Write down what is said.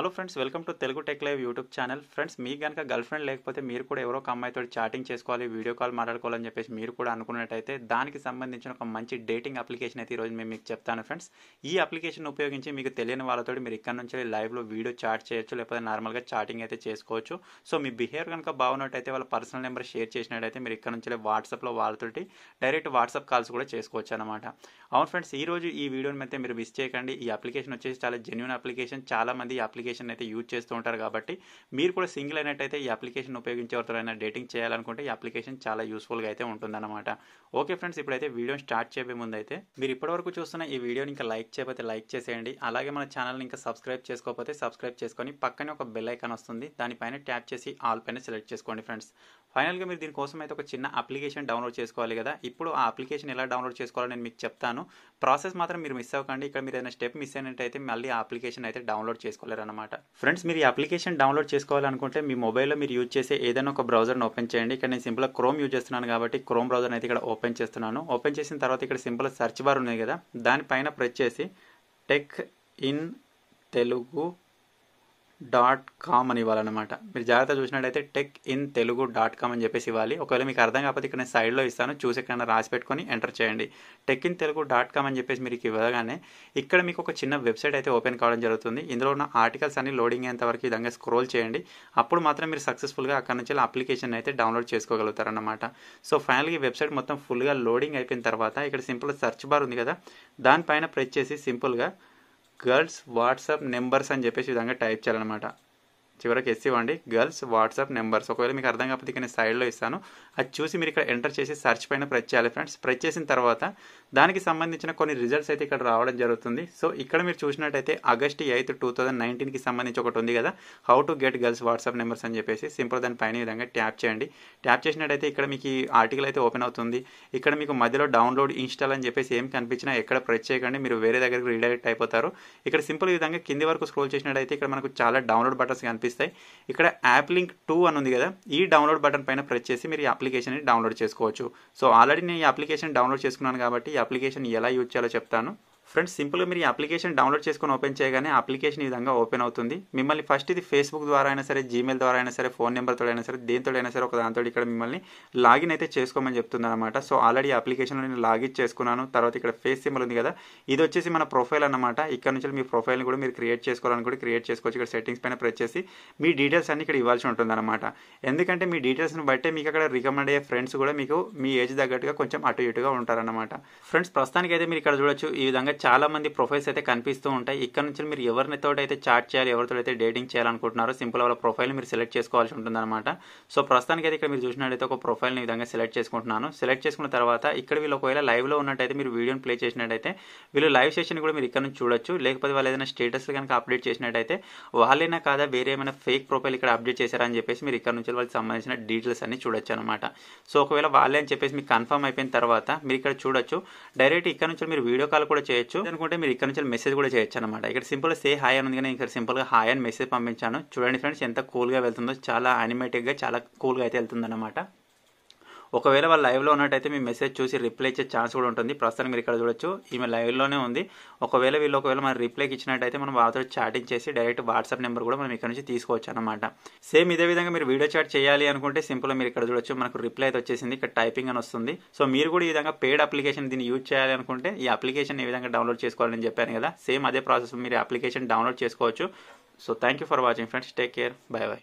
hello friends welcome to Telugu tech live YouTube channel friends మీకు కనుక girl friend లేకపోతే మీరు కూడా ఎవరో ఒక అమ్మాయితో చాటింగ్ చేసుకోవాలి వీడియో కాల్ మాట్లాడుకోవాలని చెప్పేసి మీరు కూడా అనుకున్నట్టయితే దానికి సంబంధించిన ఒక మంచి డేటింగ్ అప్లికేషన్ అయితే ఈరోజు మేము మీకు చెప్తాను ఫ్రెండ్స్ ఈ అప్లికేషన్ ఉపయోగించి మీకు తెలియని వాళ్ళతో మీరు ఇక్కడ నుంచి లైవ్లో వీడియో చాట్ చేయొచ్చు లేకపోతే నార్మల్గా చాటింగ్ అయితే చేసుకోవచ్చు సో మీ బిహేవియర్ కనుక బాగున్నట్టయితే వాళ్ళ పర్సనల్ నెంబర్ షేర్ చేసినట్టయితే మీరు ఇక్కడ నుంచి వాట్సాప్లో వాళ్ళతోటి డైరెక్ట్ వాట్సాప్ కాల్స్ కూడా చేసుకోవచ్చు అనమాట అవును ఫ్రెండ్స్ ఈ రోజు ఈ వీడియోని అయితే మీరు మిస్ చేయకండి ఈ అప్లికేషన్ వచ్చేసి చాలా జెన్యున్ అప్లికేషన్ చాలామంది ఈ అప్లికేషన్ అప్లికేషన్ అయితే యూజ్ చేస్తూ ఉంటారు కాబట్టి మీరు కూడా సింగిల్ అయినట్టయితే ఈ అప్లికేషన్ ఉపయోగించే ఎవరితోనైనా డేటింగ్ చేయాలనుకుంటే ఈ అప్లికేషన్ చాలా యూస్ఫుల్గా అయితే ఉంటుందన్నమాట ఓకే ఫ్రెండ్స్ ఇప్పుడైతే వీడియోని స్టార్ట్ చేయబే ముందు అయితే మీరు ఇప్పటివరకు చూస్తున్న ఈ వీడియోని ఇంకా లైక్ చేయకపోతే లైక్ చేసేయండి అలాగే మన ఛానల్ని ఇంకా సబ్స్క్రైబ్ చేసుకోకపోతే సబ్స్క్రైబ్ చేసుకొని పక్కనే ఒక బెల్ ఐకాన్ వస్తుంది దానిపైన ట్యాప్ చేసి ఆల్ పైన సెలెక్ట్ చేసుకోండి ఫ్రెండ్స్ ఫైనల్గా మీరు దీనికోసం అయితే ఒక చిన్న అప్లికేషన్ డౌన్లోడ్ చేసుకోవాలి కదా ఇప్పుడు ఆ అప్లికేషన్ ఎలా డౌన్లోడ్ చేసుకోవాలో నేను మీకు చెప్తాను ప్రాసెస్ మాత్రం మీరు మిస్ అవ్వకండి ఇక్కడ మీరు ఏదైనా స్టెప్ మిస్ అయినట్టయితే మళ్ళీ ఆ అప్లికేషన్ అయితే డౌన్లోడ్ చేసుకోలేరు అనమాట ఫ్రెండ్స్ మీరు ఈ అప్లికేషన్ డౌన్లోడ్ చేసుకోవాలనుకుంటే మీ మొబైల్లో మీరు యూజ్ చేసే ఏదైనా ఒక బ్రౌజర్ని ఓపెన్ చేయండి ఇక్కడ నేను సింపుల్గా క్రోమ్ యూజ్ చేస్తున్నాను కాబట్టి క్రోమ్ బ్రౌజర్ అయితే ఇక్కడ ఓపెన్ చేస్తున్నాను ఓపెన్ చేసిన తర్వాత ఇక్కడ సింపుల్ సర్చ్ బార్ ఉంది కదా దానిపైన ప్రెస్ చేసి tech in Telugu dot com అని ఇవ్వాలన్నమాట మీరు జాగ్రత్తగా చూసినట్టయితే tech in Telugu dot com అని చెప్పేసి ఇవ్వాలి ఒకవేళ మీకు అర్థం కాకపోతే ఇక్కడ నేను సైడ్లో ఇస్తాను చూసి ఎక్కడైనా రాసి పెట్టుకొని ఎంటర్ చేయండి tech in Telugu dot com అని చెప్పేసి మీరు ఇవ్వగానే ఇక్కడ మీకు ఒక చిన్న వెబ్సైట్ అయితే ఓపెన్ కావడం జరుగుతుంది ఇందులో ఉన్న ఆర్టికల్స్ అన్ని లోడింగ్ అయ్యేంత వరకు విధంగా స్క్రోల్ చేయండి అప్పుడు మాత్రం మీరు సక్సెస్ఫుల్గా అక్కడ నుంచి అప్లికేషన్ అయితే డౌన్లోడ్ చేసుకోగలుగుతారన్నమాట సో ఫైనల్గా ఈ వెబ్సైట్ మొత్తం ఫుల్గా లోడింగ్ అయిపోయిన తర్వాత ఇక్కడ సింపుల్ సర్చ్ బార్ ఉంది కదా దానిపైన ప్రెస్ చేసి సింపుల్గా గర్ల్స్ వాట్సాప్ నెంబర్స్ అని చెప్పేసి విధంగా టైప్ చేయాలన్నమాట చివరికి ఎస్ ఇవ్వండి గర్ల్స్ వాట్సాప్ నెంబర్స్ ఒకవేళ మీకు అర్థం కాకపోతే నేను సైడ్లో ఇస్తాను అది చూసి మీరు ఇక్కడ ఎంటర్ చేసి సర్చ్ పైన ప్రెస్ చేయాలి ఫ్రెండ్స్ ప్రెస్ చేసిన తర్వాత దానికి సంబంధించిన కొన్ని రిజల్ట్స్ అయితే ఇక్కడ రావడం జరుగుతుంది సో ఇక్కడ మీరు చూసినట్టయితే ఆగస్ట్ ఎయిత్ టూ థౌజండ్ నైన్టీన్కి సంబంధించి ఒకటి ఉంది కదా how to get girls WhatsApp numbers అని చెప్పేసి సింపుల్ దాని పైన విధంగా ట్యాప్ చేయండి ట్యాప్ చేసినట్టయితే ఇక్కడ మీకు ఈ ఆర్టికల్ అయితే ఓపెన్ అవుతుంది ఇక్కడ మీకు మధ్యలో డౌన్లోడ్ ఇన్స్టాల్ అని చెప్పేసి ఏం కనిపించినా ఎక్కడ ప్రెస్ చేయకండి మీరు వేరే దగ్గరికి రీడైరెక్ట్ అయిపోతారు ఇక్కడ సింపుల్ విధంగా కింది వరకు స్క్రోల్ చేసినట్టయితే ఇక్కడ మనకు చాలా డౌన్లోడ్ బటన్స్ కనిపిస్తాయి కనిపిస్తాయి ఇక్కడ యాప్ లింక్ టూ అని ఉంది కదా ఈ డౌన్లోడ్ బటన్ పైన ప్రెస్ చేసి మీరు ఈ అప్లికేషన్ని డౌన్లోడ్ చేసుకోవచ్చు సో ఆల్రెడీ నేను ఈ అప్లికేషన్ డౌన్లోడ్ చేసుకున్నాను కాబట్టి ఈ అప్లికేషన్ ఎలా యూజ్ చేయాలో చెప్తాను ఫ్రెండ్స్ సింపుల్గా మీరు ఈ అప్లికేషన్ డౌన్లోడ్ చేసుకొని ఓపెన్ చేయగానే అప్లికేషన్ ఈ విధంగా ఓపెన్ అవుతుంది మిమ్మల్ని ఫస్ట్ ఇది ఫేస్బుక్ ద్వారా అయినా సరే జీమెయిల్ ద్వారా అయినా సరే ఫోన్ నెంబర్తో అయినా సరే దేనితో అయినా సరే ఒక దాంతో ఇక్కడ మిమ్మల్ని లాగిన్ అయితే చేసుకోమని చెప్తుంది అనమాట సో ఆల్రెడీ అప్లికేషన్లో నేను లాగిన్ చేసుకున్నాను తర్వాత ఇక్కడ ఫేస్ సింబల్ ఉంది కదా ఇది వచ్చేసి మన ప్రొఫైల్ అనమాట ఇక్కడ నుంచి మీ ప్రొఫైల్ని కూడా మీరు క్రియేట్ చేసుకోవాలని కూడా క్రియేట్ చేసుకోవచ్చు ఇక్కడ సెట్టింగ్స్ పైన ప్రెస్ చేసి మీ డీటెయిల్స్ అన్ని ఇక్కడ ఇవ్వాల్సి ఉంటుంది అనమాట ఎందుకంటే మీ డీటెయిల్స్ని బట్టే మీకు అక్కడ రికమెండ్ అయ్యే ఫ్రెండ్స్ కూడా మీకు మీ ఏజ్ తగ్గట్టుగా కొంచెం అటు ఇటుగా ఉంటారనమాట ఫ్రెండ్స్ ప్రస్తుతానికి అయితే మీరు ఇక్కడ చూడొచ్చు ఈ విధంగా చాలా మంది ప్రొఫైల్స్ అయితే కనిపిస్తూ ఉంటాయి ఇక్కడ నుంచి మీరు ఎవరితో అయితే చాట్ చేయాలి ఎవరితో అయితే డేటింగ్ చేయాలనుకుంటున్నారో సింపుల్ వాళ్ళ ప్రొఫైల్ మీరు సెలెక్ట్ చేసుకోవాల్సి అనమాట సో ప్రస్తుతానికి అయితే ఇక్కడ మీరు చూసినట్టయితే ఒక ప్రొఫైల్ని విధంగా సెలెక్ట్ చేసుకుంటున్నాను సెలెక్ట్ చేసుకున్న తర్వాత ఇక్కడ వీళ్ళు ఒకవేళ లైవ్లో ఉన్నట్టయితే మీరు వీడియోని ప్లే చేసినట్టయితే వీళ్ళు లైవ్ సెషన్ కూడా మీరు ఇక్కడ నుంచి చూడొచ్చు లేకపోతే వాళ్ళు ఏదైనా స్టేటస్ కనుక అప్డేట్ చేసినట్టయితే వాళ్ళైనా కాదా వేరే ఏమైనా ఫేక్ ప్రొఫైల్ ఇక్కడ అప్డేట్ చేశారని చెప్పేసి మీరు ఇక్కడ నుంచి వాళ్ళకి సంబంధించిన డీటెయిల్స్ అన్ని చూడొచ్చు అనమాట సో ఒకవేళ వాళ్ళే అని చెప్పేసి మీకు కన్ఫర్మ్ అయిపోయిన తర్వాత మీరు ఇక్కడ చూడొచ్చు డైరెక్ట్ ఇక్కడ నుంచి మీరు వీడియో కాల్ కూడా చేయ చేయొచ్చు అనుకుంటే మీరు ఇక్కడ నుంచి మెసేజ్ కూడా చేయొచ్చు అనమాట ఇక్కడ సింపుల్ సే హాయ్ అని ఉంది కానీ ఇక్కడ సింపుల్గా హాయ్ అని మెసేజ్ పంపించాను చూడండి ఫ్రెండ్స్ ఎంత కూల్ గా వెళ్తుందో చాలా గా చాలా కూల్ గా అయితే వెళ్తుంది అనమాట ఒకవేళ వాళ్ళు లైవ్లో ఉన్నట్టయితే మీ మెసేజ్ చూసి రిప్లై ఇచ్చే ఛాన్స్ కూడా ఉంటుంది ప్రస్తుతం మీరు ఇక్కడ చూడొచ్చు ఈమె లైవ్లోనే ఉంది ఒకవేళ వీళ్ళు ఒకవేళ మనం రిప్లైకి ఇచ్చినట్టయితే మనం వాళ్ళతో చాటింగ్ చేసి డైరెక్ట్ వాట్సాప్ నెంబర్ కూడా మనం ఇక్కడ నుంచి తీసుకోవచ్చు అనమాట సేమ్ ఇదే విధంగా మీరు వీడియో చాట్ చేయాలి అనుకుంటే సింపుల్గా మీరు ఇక్కడ చూడొచ్చు మనకు రిప్లై అయితే వచ్చేసింది ఇక్కడ టైపింగ్ అని వస్తుంది సో మీరు కూడా ఈ విధంగా పేడ్ అప్లికేషన్ దీన్ని యూజ్ చేయాలి అనుకుంటే ఈ అప్లికేషన్ ఏ విధంగా డౌన్లోడ్ చేసుకోవాలని చెప్పాను కదా సేమ్ అదే ప్రాసెస్ మీరు అప్లికేషన్ డౌన్లోడ్ చేసుకోవచ్చు so thank you for watching friends take care bye by